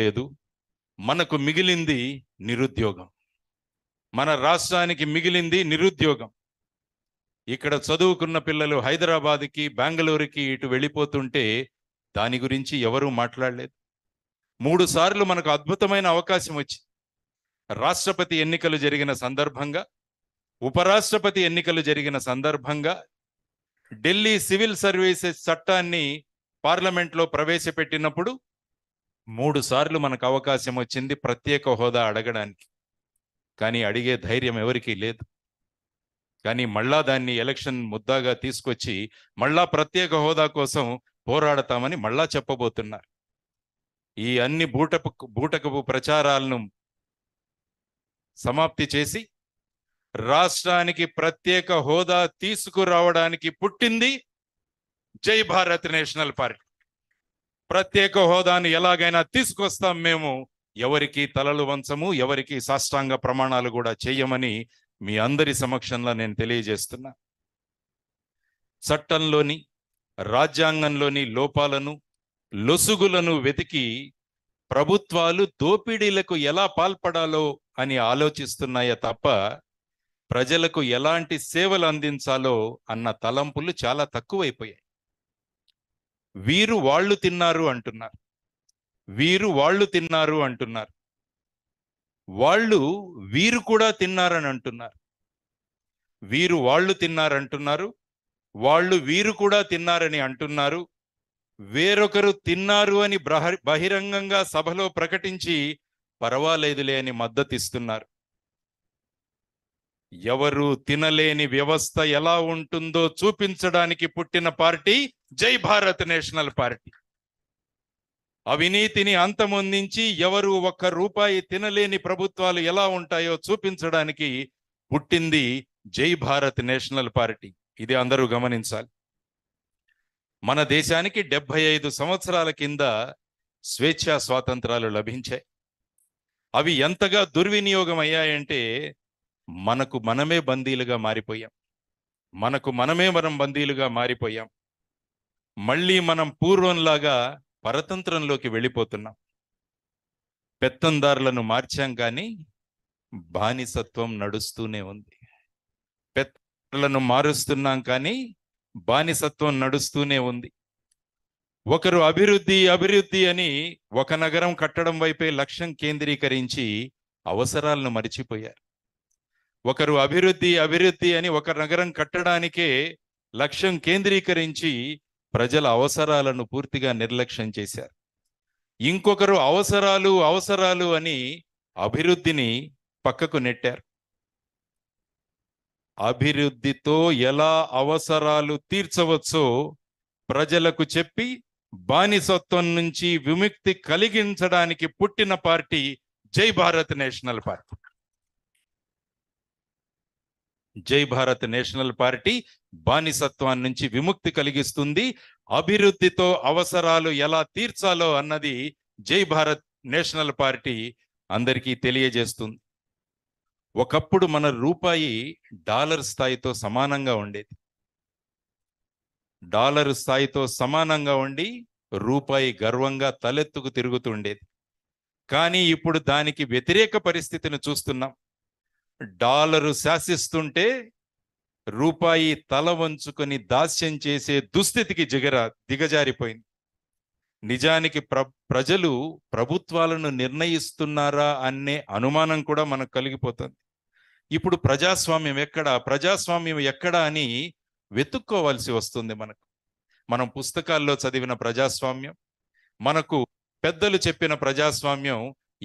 లేదు మనకు మిగిలింది నిరుద్యోగం మన రాష్ట్రానికి మిగిలింది నిరుద్యోగం ఇక్కడ చదువుకున్న పిల్లలు హైదరాబాద్కి బెంగళూరుకి ఇటు వెళ్ళిపోతుంటే దాని గురించి ఎవరూ మాట్లాడలేదు మూడు సార్లు మనకు అద్భుతమైన అవకాశం వచ్చింది రాష్ట్రపతి ఎన్నికలు జరిగిన సందర్భంగా ఉపరాష్ట్రపతి ఎన్నికలు జరిగిన సందర్భంగా ఢిల్లీ సివిల్ సర్వీసెస్ చట్టాన్ని పార్లమెంట్లో ప్రవేశపెట్టినప్పుడు మూడు సార్లు మనకు అవకాశం వచ్చింది ప్రత్యేక హోదా అడగడానికి కానీ అడిగే ధైర్యం ఎవరికీ లేదు కానీ మళ్ళా దాన్ని ఎలక్షన్ ముద్దాగా తీసుకొచ్చి మళ్ళా ప్రత్యేక హోదా కోసం పోరాడతామని మళ్ళా చెప్పబోతున్నారు ఈ అన్ని బూటపు బూటకపు ప్రచారాలను సమాప్తి చేసి రాష్ట్రానికి ప్రత్యేక హోదా తీసుకురావడానికి పుట్టింది జై భారత్ నేషనల్ పార్టీ ప్రత్యేక హోదాని ఎలాగైనా తీసుకొస్తాం మేము ఎవరికి తలలు వంచము ఎవరికి సాష్టాంగ ప్రమాణాలు కూడా చేయమని మీ అందరి సమక్షంలో నేను తెలియజేస్తున్నా చట్టంలోని రాజ్యాంగంలోని లోపాలను లొసుగులను వెతికి ప్రభుత్వాలు దోపిడీలకు ఎలా పాల్పడాలో అని ఆలోచిస్తున్నాయే తప్ప ప్రజలకు ఎలాంటి సేవలు అందించాలో అన్న తలంపులు చాలా తక్కువైపోయాయి వీరు వాళ్ళు తిన్నారు అంటున్నారు వీరు వాళ్ళు తిన్నారు అంటున్నారు వాళ్ళు వీరు కూడా తిన్నారని అంటున్నారు వీరు వాళ్ళు తిన్నారంటున్నారు వాళ్ళు వీరు కూడా తిన్నారని అంటున్నారు వేరొకరు తిన్నారు అని బహిరంగంగా సభలో ప్రకటించి పర్వాలేదులే అని మద్దతిస్తున్నారు ఎవరు తినలేని వ్యవస్థ ఎలా ఉంటుందో చూపించడానికి పుట్టిన పార్టీ జై భారత్ నేషనల్ పార్టీ అవినీతిని అంతమొందించి ఎవరు ఒక్క రూపాయి తినలేని ప్రభుత్వాలు ఎలా ఉంటాయో చూపించడానికి పుట్టింది జై భారత్ నేషనల్ పార్టీ ఇది అందరూ గమనించాలి మన దేశానికి డెబ్బై ఐదు సంవత్సరాల కింద స్వేచ్ఛా స్వాతంత్రాలు లభించాయి అవి ఎంతగా దుర్వినియోగం అయ్యాయంటే మనకు మనమే బందీలుగా మారిపోయాం మనకు మనమే మనం బందీలుగా మారిపోయాం మళ్ళీ మనం పూర్వంలాగా పరతంత్రంలోకి వెళ్ళిపోతున్నాం పెత్తందారులను మార్చాం కానీ బానిసత్వం నడుస్తూనే ఉంది పెత్తందారులను మారుస్తున్నాం కానీ బానిసత్వం నడుస్తూనే ఉంది ఒకరు అభివృద్ధి అభివృద్ధి అని ఒక నగరం కట్టడం వైపే లక్ష్యం కేంద్రీకరించి అవసరాలను మరిచిపోయారు ఒకరు అభివృద్ధి అభివృద్ధి అని ఒక నగరం కట్టడానికే లక్ష్యం కేంద్రీకరించి ప్రజల అవసరాలను పూర్తిగా నిర్లక్ష్యం చేశారు ఇంకొకరు అవసరాలు అవసరాలు అని అభివృద్ధిని పక్కకు నెట్టారు అభివృద్ధితో ఎలా అవసరాలు తీర్చవచ్చో ప్రజలకు చెప్పి బానిసత్వం నుంచి విముక్తి కలిగించడానికి పుట్టిన పార్టీ జై భారత్ నేషనల్ పార్టీ జై భారత్ నేషనల్ పార్టీ బానిసత్వాన్ని నుంచి విముక్తి కలిగిస్తుంది అభివృద్ధితో అవసరాలు ఎలా తీర్చాలో అన్నది జై భారత్ నేషనల్ పార్టీ అందరికీ తెలియజేస్తుంది ఒకప్పుడు మన రూపాయి డాలర్ స్థాయితో సమానంగా ఉండేది డాలర్ స్థాయితో సమానంగా ఉండి రూపాయి గర్వంగా తలెత్తుకు తిరుగుతుండేది కానీ ఇప్పుడు దానికి వ్యతిరేక పరిస్థితిని చూస్తున్నాం డాలరు శాసిస్తుంటే రూపాయి తల వంచుకొని దాస్యం చేసే దుస్థితికి జిగర దిగజారిపోయింది నిజానికి ప్ర ప్రజలు ప్రభుత్వాలను నిర్ణయిస్తున్నారా అనే అనుమానం కూడా మనకు కలిగిపోతుంది ఇప్పుడు ప్రజాస్వామ్యం ఎక్కడ ప్రజాస్వామ్యం ఎక్కడ అని వెతుక్కోవాల్సి వస్తుంది మనకు మనం పుస్తకాల్లో చదివిన ప్రజాస్వామ్యం మనకు పెద్దలు చెప్పిన ప్రజాస్వామ్యం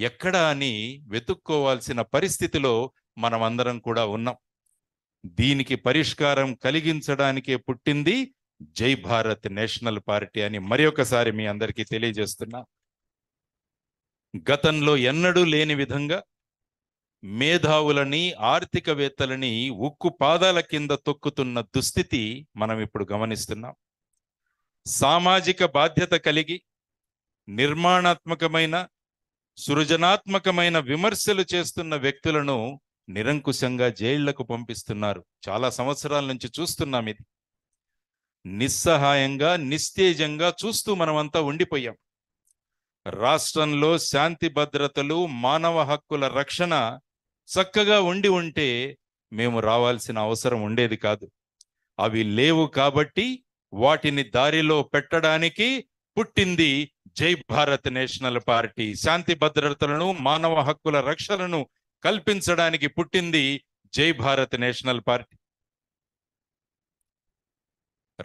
ఎక్కడ అని వెతుక్కోవాల్సిన పరిస్థితిలో మనం అందరం కూడా ఉన్నాం దీనికి పరిష్కారం కలిగించడానికే పుట్టింది జై భారత్ నేషనల్ పార్టీ అని మరి ఒకసారి మీ అందరికీ తెలియజేస్తున్నా గతంలో ఎన్నడూ లేని విధంగా మేధావులని ఆర్థికవేత్తలని ఉక్కు పాదాల కింద తొక్కుతున్న దుస్థితి మనం ఇప్పుడు గమనిస్తున్నాం సామాజిక బాధ్యత కలిగి నిర్మాణాత్మకమైన సృజనాత్మకమైన విమర్శలు చేస్తున్న వ్యక్తులను నిరంకుశంగా జైళ్లకు పంపిస్తున్నారు చాలా సంవత్సరాల నుంచి చూస్తున్నాం ఇది నిస్సహాయంగా నిస్తేజంగా చూస్తూ మనమంతా ఉండిపోయాం రాష్ట్రంలో శాంతి భద్రతలు మానవ హక్కుల రక్షణ చక్కగా ఉండి ఉంటే మేము రావాల్సిన అవసరం ఉండేది కాదు అవి లేవు కాబట్టి వాటిని దారిలో పెట్టడానికి పుట్టింది జై భారత్ నేషనల్ పార్టీ శాంతి భద్రతలను మానవ హక్కుల రక్షణను కల్పించడానికి పుట్టింది జై భారత్ నేషనల్ పార్టీ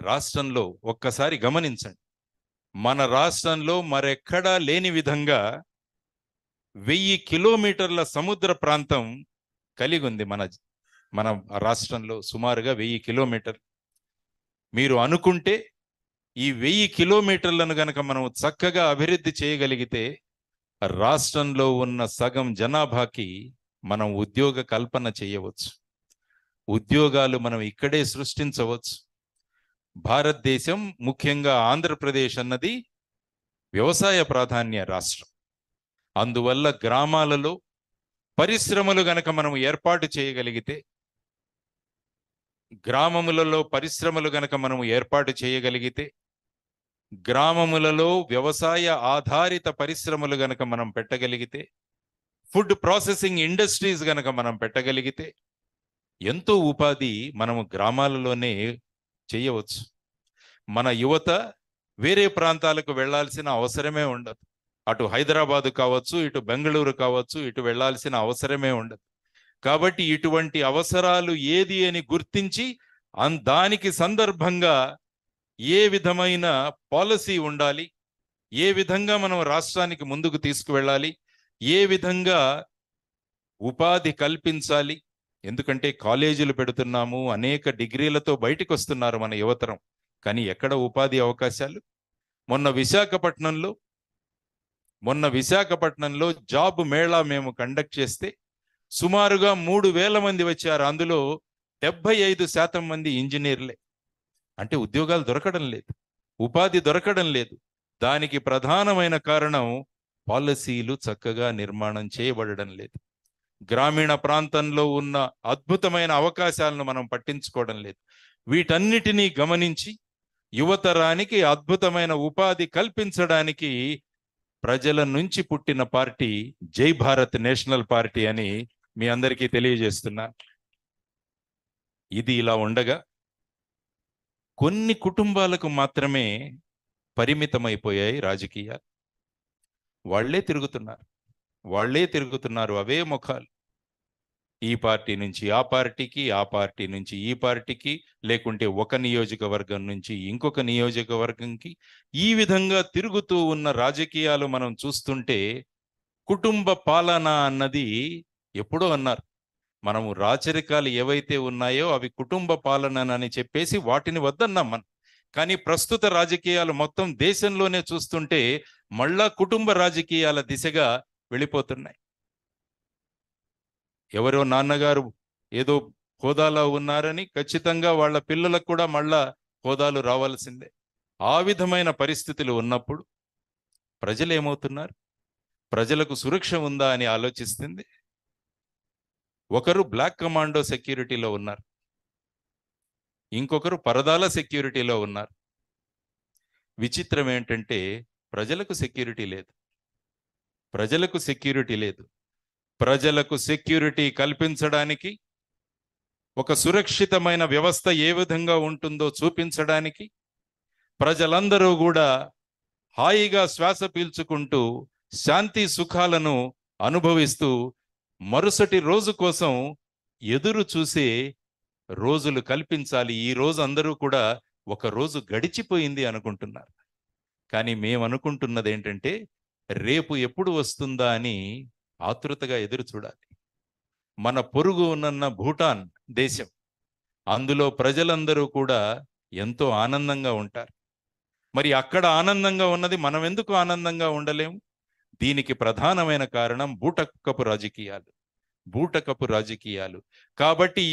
రాష్ట్రంలో ఒక్కసారి గమనించండి మన రాష్ట్రంలో మరెక్కడా లేని విధంగా వెయ్యి కిలోమీటర్ల సముద్ర ప్రాంతం కలిగి ఉంది మన మన రాష్ట్రంలో సుమారుగా వెయ్యి కిలోమీటర్ మీరు అనుకుంటే ఈ వెయ్యి కిలోమీటర్లను గనక మనం చక్కగా అభివృద్ధి చేయగలిగితే రాష్ట్రంలో ఉన్న సగం జనాభాకి మనం ఉద్యోగ కల్పన చేయవచ్చు ఉద్యోగాలు మనం ఇక్కడే సృష్టించవచ్చు భారతదేశం ముఖ్యంగా ఆంధ్రప్రదేశ్ అన్నది వ్యవసాయ ప్రాధాన్య రాష్ట్రం అందువల్ల గ్రామాలలో పరిశ్రమలు గనక మనం ఏర్పాటు చేయగలిగితే గ్రామములలో పరిశ్రమలు గనక మనం ఏర్పాటు చేయగలిగితే గ్రామములలో వ్యవసాయ ఆధారిత పరిశ్రమలు గనక మనం పెట్టగలిగితే ఫుడ్ ప్రాసెసింగ్ ఇండస్ట్రీస్ కనుక మనం పెట్టగలిగితే ఎంతో ఉపాధి మనము గ్రామాలలోనే చేయవచ్చు మన యువత వేరే ప్రాంతాలకు వెళ్లాల్సిన అవసరమే ఉండదు అటు హైదరాబాదు కావచ్చు ఇటు బెంగళూరు కావచ్చు ఇటు వెళ్లాల్సిన అవసరమే ఉండదు కాబట్టి ఇటువంటి అవసరాలు ఏది అని గుర్తించి దానికి సందర్భంగా ఏ విధమైన పాలసీ ఉండాలి ఏ విధంగా మనం రాష్ట్రానికి ముందుకు తీసుకువెళ్ళాలి ఏ విధంగా ఉపాధి కల్పించాలి ఎందుకంటే కాలేజీలు పెడుతున్నాము అనేక డిగ్రీలతో బయటకు వస్తున్నారు మన యువతరం కానీ ఎక్కడ ఉపాధి అవకాశాలు మొన్న విశాఖపట్నంలో మొన్న విశాఖపట్నంలో జాబ్ మేళా మేము కండక్ట్ చేస్తే సుమారుగా మూడు వేల మంది వచ్చారు అందులో డెబ్బై ఐదు శాతం మంది ఇంజనీర్లే అంటే ఉద్యోగాలు దొరకడం లేదు ఉపాధి దొరకడం లేదు దానికి ప్రధానమైన కారణం పాలసీలు చక్కగా నిర్మాణం చేయబడడం లేదు గ్రామీణ ప్రాంతంలో ఉన్న అద్భుతమైన అవకాశాలను మనం పట్టించుకోవడం లేదు వీటన్నిటినీ గమనించి యువతరానికి అద్భుతమైన ఉపాధి కల్పించడానికి ప్రజల నుంచి పుట్టిన పార్టీ జై భారత్ నేషనల్ పార్టీ అని మీ అందరికీ తెలియజేస్తున్నా ఇది ఇలా ఉండగా కొన్ని కుటుంబాలకు మాత్రమే పరిమితమైపోయాయి రాజకీయాలు వాళ్లే తిరుగుతున్నారు వాళ్లే తిరుగుతున్నారు అవే ముఖాలు ఈ పార్టీ నుంచి ఆ పార్టీకి ఆ పార్టీ నుంచి ఈ పార్టీకి లేకుంటే ఒక నియోజకవర్గం నుంచి ఇంకొక నియోజకవర్గంకి ఈ విధంగా తిరుగుతూ ఉన్న రాజకీయాలు మనం చూస్తుంటే కుటుంబ పాలన అన్నది ఎప్పుడో అన్నారు మనము రాచరికాలు ఏవైతే ఉన్నాయో అవి కుటుంబ పాలన అని చెప్పేసి వాటిని వద్దన్నాం మనం కానీ ప్రస్తుత రాజకీయాలు మొత్తం దేశంలోనే చూస్తుంటే మళ్ళా కుటుంబ రాజకీయాల దిశగా వెళ్ళిపోతున్నాయి ఎవరో నాన్నగారు ఏదో హోదాలో ఉన్నారని ఖచ్చితంగా వాళ్ళ పిల్లలకు కూడా మళ్ళా హోదాలు రావాల్సిందే ఆ విధమైన పరిస్థితులు ఉన్నప్పుడు ప్రజలు ఏమవుతున్నారు ప్రజలకు సురక్ష ఉందా అని ఆలోచిస్తుంది ఒకరు బ్లాక్ కమాండో సెక్యూరిటీలో ఉన్నారు ఇంకొకరు పరదాల సెక్యూరిటీలో ఉన్నారు విచిత్రం ఏంటంటే ప్రజలకు సెక్యూరిటీ లేదు ప్రజలకు సెక్యూరిటీ లేదు ప్రజలకు సెక్యూరిటీ కల్పించడానికి ఒక సురక్షితమైన వ్యవస్థ ఏ విధంగా ఉంటుందో చూపించడానికి ప్రజలందరూ కూడా హాయిగా శ్వాస పీల్చుకుంటూ శాంతి సుఖాలను అనుభవిస్తూ మరుసటి రోజు కోసం ఎదురు చూసే రోజులు కల్పించాలి ఈ రోజు అందరూ కూడా ఒక రోజు గడిచిపోయింది అనుకుంటున్నారు కానీ మేము అనుకుంటున్నది ఏంటంటే రేపు ఎప్పుడు వస్తుందా అని ఆతృతగా ఎదురు చూడాలి మన పొరుగు ఉన్న భూటాన్ దేశం అందులో ప్రజలందరూ కూడా ఎంతో ఆనందంగా ఉంటారు మరి అక్కడ ఆనందంగా ఉన్నది మనం ఎందుకు ఆనందంగా ఉండలేము దీనికి ప్రధానమైన కారణం బూటకపు రాజకీయాలు బూటకపు రాజకీయాలు కాబట్టి ఈ